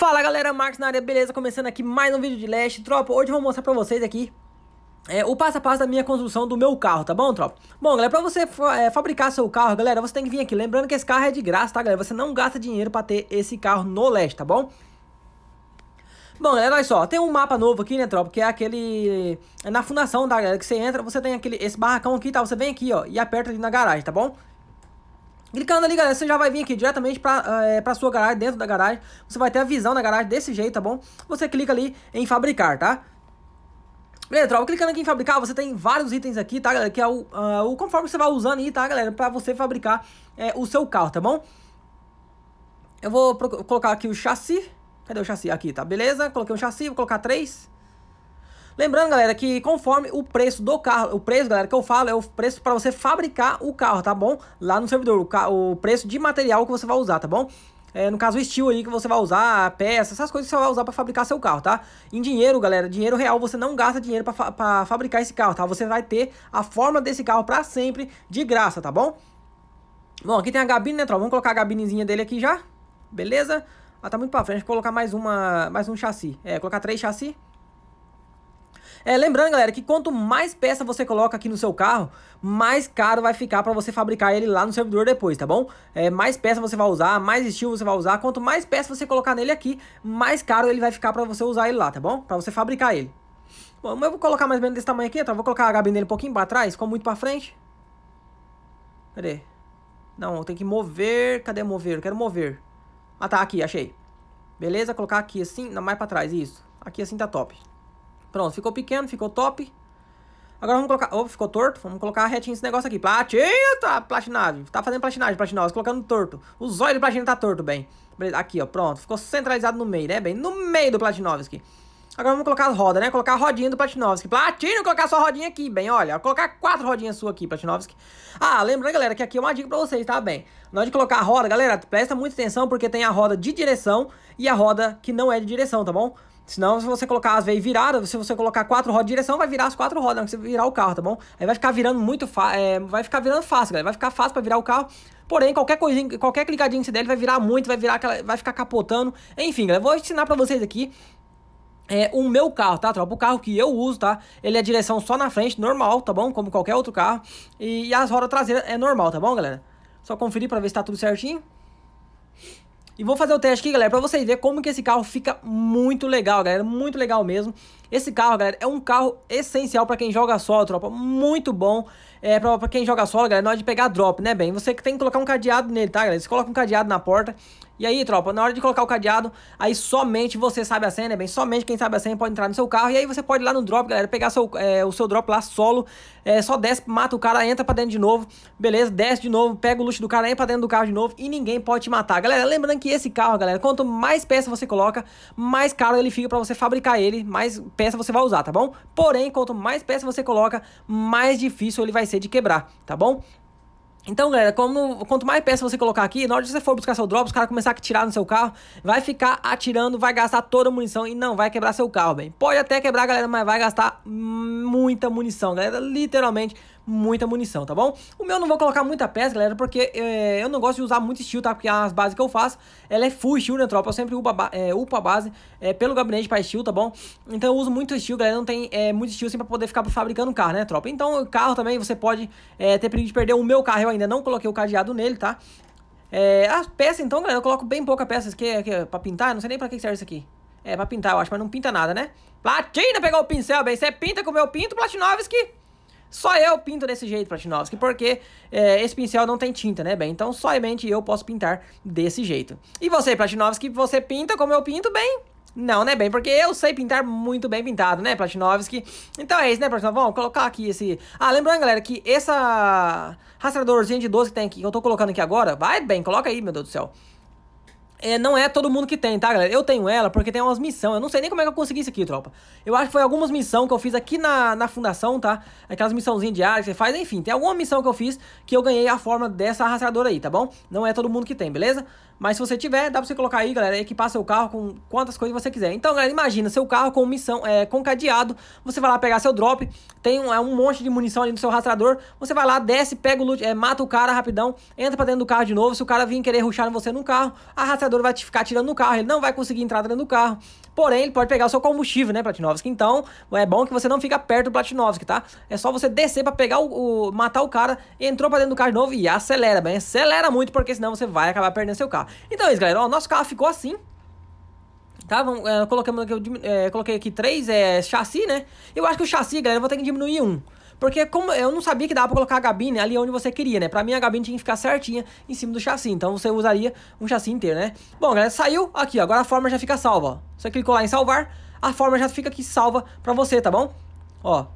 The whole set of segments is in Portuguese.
Fala galera, Marcos na área, beleza? Começando aqui mais um vídeo de Leste. Tropa, hoje eu vou mostrar pra vocês aqui é, o passo a passo da minha construção do meu carro, tá bom, tropa? Bom, galera, pra você é, fabricar seu carro, galera, você tem que vir aqui. Lembrando que esse carro é de graça, tá, galera? Você não gasta dinheiro pra ter esse carro no Leste, tá bom? Bom, galera, olha só, tem um mapa novo aqui, né, tropa, que é aquele... É na fundação, tá, galera, que você entra, você tem aquele... esse barracão aqui, tá, você vem aqui, ó, e aperta ali na garagem, tá bom? Clicando ali, galera, você já vai vir aqui diretamente para é, eh, pra sua garagem, dentro da garagem. Você vai ter a visão da garagem desse jeito, tá bom? Você clica ali em fabricar, tá? Beleza, tropa, clicando aqui em fabricar, você tem vários itens aqui, tá, galera? Que é o, uh, o conforme você vai usando aí, tá, galera? Pra você fabricar é, o seu carro, tá bom? Eu vou colocar aqui o chassi. Cadê o chassi? Aqui, tá? Beleza? Coloquei um chassi, vou colocar três. Lembrando, galera, que conforme o preço do carro, o preço, galera, que eu falo é o preço para você fabricar o carro, tá bom? Lá no servidor, o, o preço de material que você vai usar, tá bom? É, no caso, o estilo aí que você vai usar, peça, essas coisas que você vai usar para fabricar seu carro, tá? Em dinheiro, galera, dinheiro real, você não gasta dinheiro para fa fabricar esse carro, tá? Você vai ter a forma desse carro para sempre de graça, tá bom? Bom, aqui tem a gabine, né, tropa? Vamos colocar a gabinezinha dele aqui já, beleza? Ah, tá muito pra frente, colocar mais uma, mais um chassi. É, colocar três chassi. É, lembrando, galera, que quanto mais peça você coloca aqui no seu carro, mais caro vai ficar para você fabricar ele lá no servidor depois, tá bom? É, mais peça você vai usar, mais estilo você vai usar. Quanto mais peça você colocar nele aqui, mais caro ele vai ficar para você usar ele lá, tá bom? Para você fabricar ele. Bom, eu vou colocar mais ou menos desse tamanho aqui, tá? Vou colocar a gabinete um pouquinho pra trás, com muito pra frente. Cadê? Não, tem que mover. Cadê mover? Eu quero mover. Ah, tá, aqui, achei. Beleza, colocar aqui assim, mais pra trás, isso. Aqui assim tá top. Pronto, ficou pequeno, ficou top. Agora vamos colocar... Opa, ficou torto. Vamos colocar retinho esse negócio aqui. Platina, tá platinado. Tá fazendo platinagem, platinado. Colocando torto. O zóio do platina tá torto, bem. Aqui, ó, pronto. Ficou centralizado no meio, né, bem? No meio do Platinovski. Agora vamos colocar as rodas, né? Colocar a rodinha do Platinovski. Platino, colocar sua rodinha aqui, bem, olha. Colocar quatro rodinhas sua aqui, Platinovski. Ah, lembrando, né, galera, que aqui é uma dica pra vocês, tá, bem? Na hora de colocar a roda, galera, presta muita atenção porque tem a roda de direção e a roda que não é de direção, tá bom? Senão, se você colocar, às vezes, virada, se você colocar quatro rodas de direção, vai virar as quatro rodas, não né? você virar o carro, tá bom? Aí vai ficar virando muito fácil, é, vai ficar virando fácil, galera, vai ficar fácil para virar o carro. Porém, qualquer coisinha, qualquer clicadinha que você der, ele vai virar muito, vai virar aquela, vai ficar capotando. Enfim, galera, vou ensinar para vocês aqui é o meu carro, tá, tropa? O carro que eu uso, tá? Ele é direção só na frente, normal, tá bom? Como qualquer outro carro. E, e as rodas traseiras é normal, tá bom, galera? Só conferir pra ver se tá tudo certinho. E vou fazer o teste aqui, galera, pra vocês verem como que esse carro fica muito legal, galera. Muito legal mesmo. Esse carro, galera, é um carro essencial para quem joga solo, tropa. Muito bom é, pra, quem joga solo, galera, é na hora de pegar drop, né, bem? Você tem que colocar um cadeado nele, tá, galera? Você coloca um cadeado na porta. E aí, tropa, na hora de colocar o cadeado, aí somente você sabe a senha, né, bem? Somente quem sabe a senha pode entrar no seu carro. E aí você pode ir lá no drop, galera, pegar seu, é, o seu drop lá solo. É, só desce, mata o cara, entra pra dentro de novo. Beleza, desce de novo, pega o luxo do cara, entra pra dentro do carro de novo. E ninguém pode te matar. Galera, lembrando que esse carro, galera, quanto mais peça você coloca, mais caro ele fica pra você fabricar ele. Mais peça você vai usar, tá bom? Porém, quanto mais peça você coloca, mais difícil ele vai ser de quebrar, tá bom? Então, galera, como, quanto mais peça você colocar aqui, na hora que você for buscar seu drop, os caras começar a tirar no seu carro, vai ficar atirando, vai gastar toda a munição e não vai quebrar seu carro, bem. Pode até quebrar, galera, mas vai gastar muita munição, galera, literalmente muita munição, tá bom? O meu eu não vou colocar muita peça, galera, porque é, eu não gosto de usar muito estilo, tá? Porque as bases que eu faço, ela é full estilo, né, tropa? Eu sempre upa, é, eh, upa a base é, pelo gabinete pra estilo, tá bom? Então eu uso muito estilo, galera, não tem é, muito estilo assim pra poder ficar fabricando carro, né, tropa? Então o carro também, você pode ter perigo de perder o meu carro, eu ainda não coloquei o cadeado nele, tá? É, as peças, então, galera, eu coloco bem pouca peça é, que aqui é pra pintar. Não sei nem pra que serve isso aqui. É, pra pintar, eu acho, mas não pinta nada, né? Platina pegou o pincel, bem. Você pinta com o meu pinto, Platinovski. Só eu pinto desse jeito, Platinovski, porque é, esse pincel não tem tinta, né, bem? Então, somente eu posso pintar desse jeito. E você, Platinovski, você pinta como eu pinto bem? Não, né, bem? Porque eu sei pintar muito bem pintado, né, Platinovski? Então é isso, né, Platinovski? Vamos colocar aqui esse... Ah, lembrando, galera, que essa rastreadorzinha de 12 que tem aqui, que eu tô colocando aqui agora... Vai bem, coloca aí, meu Deus do céu. É, não é todo mundo que tem, tá, galera? Eu tenho ela porque tem umas missões. Eu não sei nem como é que eu consegui isso aqui, tropa. Eu acho que foi algumas missões que eu fiz aqui na, na fundação, tá? Aquelas missãozinhas diárias que você faz, enfim. Tem alguma missão que eu fiz que eu ganhei a forma dessa arrastradora aí, tá bom? Não é todo mundo que tem, beleza? Mas se você tiver, dá pra você colocar aí, galera, equipar seu carro com quantas coisas você quiser. Então, galera, imagina, seu carro com missão, é, com cadeado, você vai lá pegar seu drop, tem um, é, um monte de munição ali no seu rastrador, você vai lá, desce, pega o loot, é, mata o cara rapidão, entra pra dentro do carro de novo, se o cara vir querer ruxar você no carro, a rastrador vai te ficar tirando no carro, ele não vai conseguir entrar dentro do carro, Porém, ele pode pegar o seu combustível, né, Platinovski? Então, é bom que você não fica perto do Platinovski, tá? É só você descer pra pegar o, o matar o cara, entrou pra dentro do carro de novo e acelera, bem, acelera muito, porque senão você vai acabar perdendo seu carro. Então é isso, galera, ó, nosso carro ficou assim, tá? Vamos, é, colocamos aqui, é, coloquei aqui três é, chassi, né? Eu acho que o chassi, galera, eu vou ter que diminuir um. Porque como eu não sabia que dava pra colocar a gabine né, ali onde você queria, né? Pra mim a gabine tinha que ficar certinha em cima do chassi. Então você usaria um chassi inteiro, né? Bom, galera, saiu aqui, ó. Agora a forma já fica salva, ó. Você clicou lá em salvar, a forma já fica aqui salva pra você, tá bom? Ó,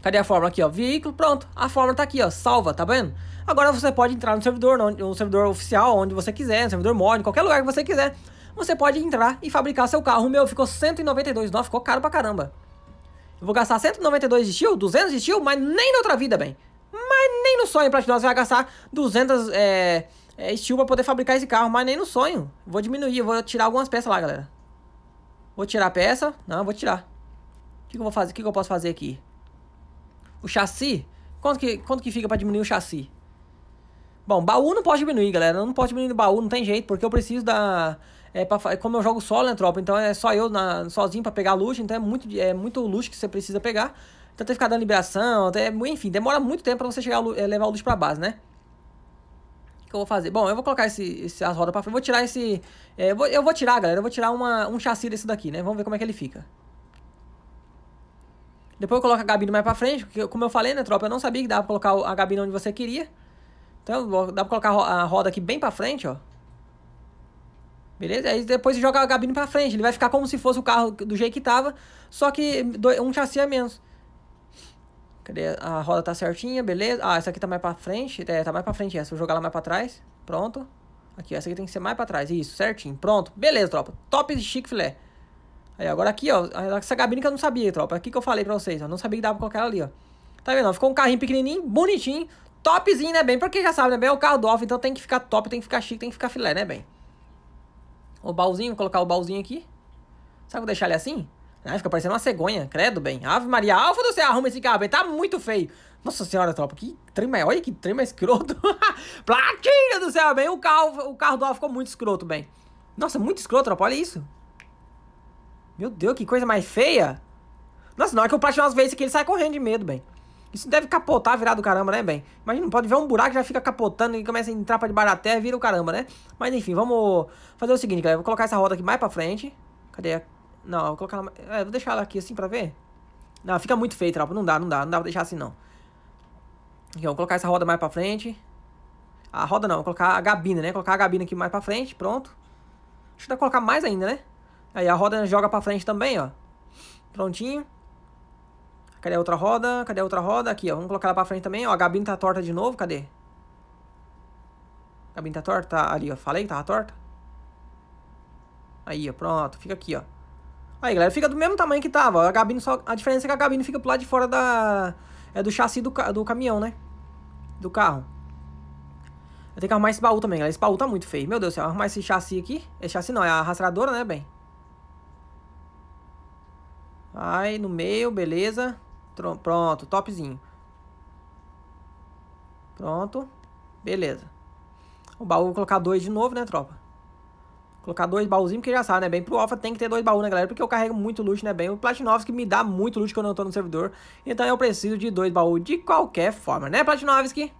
Cadê a fórmula aqui, ó? Veículo, pronto. A fórmula tá aqui, ó. Salva, tá vendo? Agora você pode entrar no servidor, no, servidor oficial, onde você quiser, no servidor mod, qualquer lugar que você quiser. Você pode entrar e fabricar seu carro. O meu ficou 192, não, ficou caro pra caramba. Eu vou gastar 192 de steel, 200 de steel, mas nem na outra vida, bem. Mas nem no sonho, Platinum, você vai gastar 200 é, é, steel pra poder fabricar esse carro, mas nem no sonho. Vou diminuir, vou tirar algumas peças lá, galera. Vou tirar a peça. Não, vou tirar. O que, que eu vou fazer? O que, que eu posso fazer aqui? O chassi? Quanto que, quanto que fica pra diminuir o chassi? Bom, baú não pode diminuir, galera. não pode diminuir o baú, não tem jeito, porque eu preciso da é pra, é como eu jogo solo, né, tropa? Então é só eu na, sozinho para pegar luxo, então é muito, é muito luxo que você precisa pegar. Então tem que ficar dando liberação, até, enfim, demora muito tempo para você chegar é, levar o luxo pra base, né? O que eu vou fazer? Bom, eu vou colocar esse, esse, as rodas pra frente, vou tirar esse... É, eu, vou, eu vou tirar, galera, eu vou tirar uma, um chassi desse daqui, né? Vamos ver como é que ele fica. Depois eu coloco a gabina mais pra frente, porque como eu falei, né, tropa, eu não sabia que dava pra colocar a gabina onde você queria. Então dá pra colocar a roda aqui bem pra frente, ó. Beleza? Aí depois joga a gabine pra frente. Ele vai ficar como se fosse o carro do jeito que tava, só que um chassi a menos. Cadê? A roda tá certinha, beleza. Ah, essa aqui tá mais pra frente. É, tá mais pra frente essa. Vou jogar ela mais pra trás. Pronto. Aqui, essa aqui tem que ser mais pra trás. Isso, certinho. Pronto. Beleza, tropa. Top de chique filé. Aí, agora aqui, ó. Essa gabine que eu não sabia, tropa. É aqui que eu falei pra vocês, ó. Não sabia que dava pra colocar ela ali, ó. Tá vendo? Ficou um carrinho pequenininho, bonitinho. Topzinho, né, bem? porque já sabe, né, bem? É o carro do Alfa, então tem que ficar top, tem que ficar chique, tem que ficar filé, né, bem? o baúzinho, vou colocar o baúzinho aqui. Sabe, vou deixar ele assim. Ah, fica parecendo uma cegonha, credo bem. Ave Maria, alfa do céu, arruma esse carro, bem. Tá muito feio. Nossa senhora, tropa, que trem, olha que trem escroto. Platina do céu, bem, o carro, o carro do alfa ficou muito escroto, bem. Nossa, muito escroto, tropa, olha isso. Meu Deus, que coisa mais feia. Nossa, na hora que eu platino as vezes aqui, ele sai correndo de medo, bem. Isso deve capotar, virar do caramba, né, bem? Imagina, não pode ver um buraco já fica capotando e começa a entrar pra debaixo da terra e vira o caramba, né? Mas enfim, vamos fazer o seguinte, galera. Vou colocar essa roda aqui mais pra frente. Cadê? A... Não, vou colocar ela... É, vou deixar ela aqui assim pra ver. Não, fica muito feio, tropa. Não dá, não dá. Não dá pra deixar assim, não. Aqui, ó, vou colocar essa roda mais pra frente. A roda não, vou colocar a gabina, né? Vou colocar a gabina aqui mais pra frente, pronto. Deixa eu colocar mais ainda, né? Aí a roda joga pra frente também, ó. Prontinho. Cadê a outra roda? Cadê a outra roda? Aqui, ó. Vamos colocar ela pra frente também. Ó, a gabina tá torta de novo. Cadê? A gabina tá torta? Tá ali, ó. Falei que tava torta? Aí, ó. Pronto. Fica aqui, ó. Aí, galera. Fica do mesmo tamanho que tava. A gabina só... A diferença é que a gabina fica pro lado de fora da... É do chassi do, ca... do caminhão, né? Do carro. Eu tenho que arrumar esse baú também, galera. Esse baú tá muito feio. Meu Deus do céu. Arrumar esse chassi aqui. Esse chassi não. É a rastreadora, né, bem? Aí, no meio. Beleza. Pronto, topzinho. Pronto. Beleza. O baú, vou colocar dois de novo, né, tropa? Vou colocar dois baúzinhos, porque já sabe, né? Bem, pro Alpha tem que ter dois baús, né, galera? Porque eu carrego muito loot, né, bem? O Platinovski me dá muito loot quando eu não tô no servidor. Então eu preciso de dois baús de qualquer forma, né, Platinovski?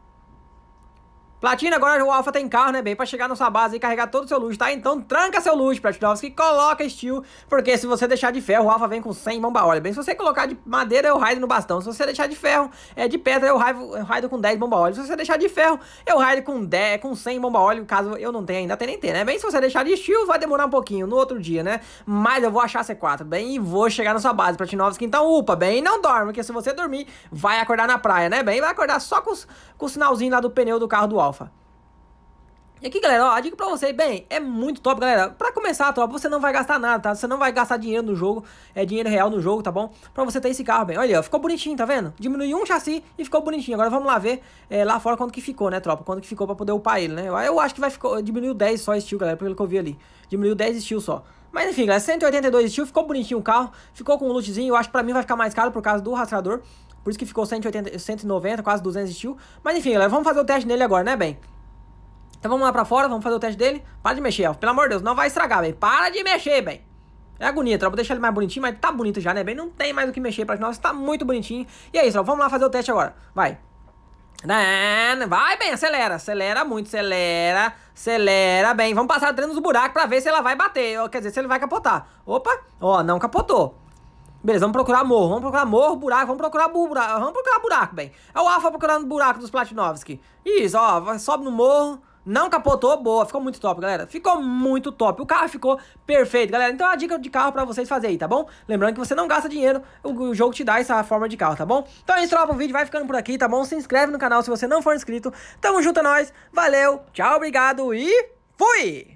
Platina, agora o Alpha tem carro, né, bem? Pra chegar na sua base e carregar todo o seu luz tá? Então tranca seu loot, Platinovski, coloca steel, porque se você deixar de ferro, o Alpha vem com 100 bomba óleo. Bem, se você colocar de madeira, eu raio no bastão. Se você deixar de ferro, é de pedra, eu raio, eu com 10 bomba óleo. Se você deixar de ferro, eu raio com 10, com 100 bomba óleo, caso eu não tenha ainda TNT, né? Bem, se você deixar de steel, vai demorar um pouquinho, no outro dia, né? Mas eu vou achar C4, bem, e vou chegar na sua base, Platinovski. Então upa, bem, não dorme, porque se você dormir, vai acordar na praia, né, bem? Vai acordar só com, com o sinalzinho lá do pneu do carro do Alpha alfa. E aqui, galera, ó, a dica pra você, bem, é muito top, galera. Pra começar, tropa, você não vai gastar nada, tá? Você não vai gastar dinheiro no jogo, é dinheiro real no jogo, tá bom? Pra você ter esse carro, bem. Olha, ó, ficou bonitinho, tá vendo? Diminuiu um chassi e ficou bonitinho. Agora vamos lá ver é, lá fora quanto que ficou, né, tropa? Quanto que ficou pra poder upar ele, né? Eu, eu acho que vai ficar, diminuiu 10 só estilo, galera, pelo que eu vi ali. Diminuiu 10 estilo só. Mas enfim, galera, 182 estilo, ficou bonitinho o carro, ficou com um lootzinho, eu acho que pra mim vai ficar mais caro por causa do rastreador. Por isso que ficou 180, 190, quase 200 de steel. Mas enfim, galera, vamos fazer o teste nele agora, né, bem? Então vamos lá pra fora, vamos fazer o teste dele. Para de mexer, ó. Pelo amor de Deus, não vai estragar, bem. Para de mexer, bem. É agonia, tropa. Vou deixar ele mais bonitinho, mas tá bonito já, né, bem? Não tem mais o que mexer pra nós, tá muito bonitinho. E é isso, ó. Vamos lá fazer o teste agora. Vai. Vai bem, acelera, acelera muito, acelera, acelera bem. Vamos passar dentro do buraco pra ver se ela vai bater, quer dizer, se ele vai capotar. Opa, ó, não capotou. Beleza, vamos procurar morro. Vamos procurar morro, buraco. Vamos procurar buraco. Vamos procurar buraco, bem. É o Alpha procurando buraco dos Platinovski. Isso, ó. Sobe no morro. Não capotou, boa, ficou muito top, galera. Ficou muito top. O carro ficou perfeito, galera. Então é a dica de carro pra vocês fazerem aí, tá bom? Lembrando que você não gasta dinheiro, o, jogo te dá essa forma de carro, tá bom? Então é isso, tropa, o vídeo vai ficando por aqui, tá bom? Se inscreve no canal se você não for inscrito. Tamo junto, é nóis. Valeu, tchau, obrigado e fui!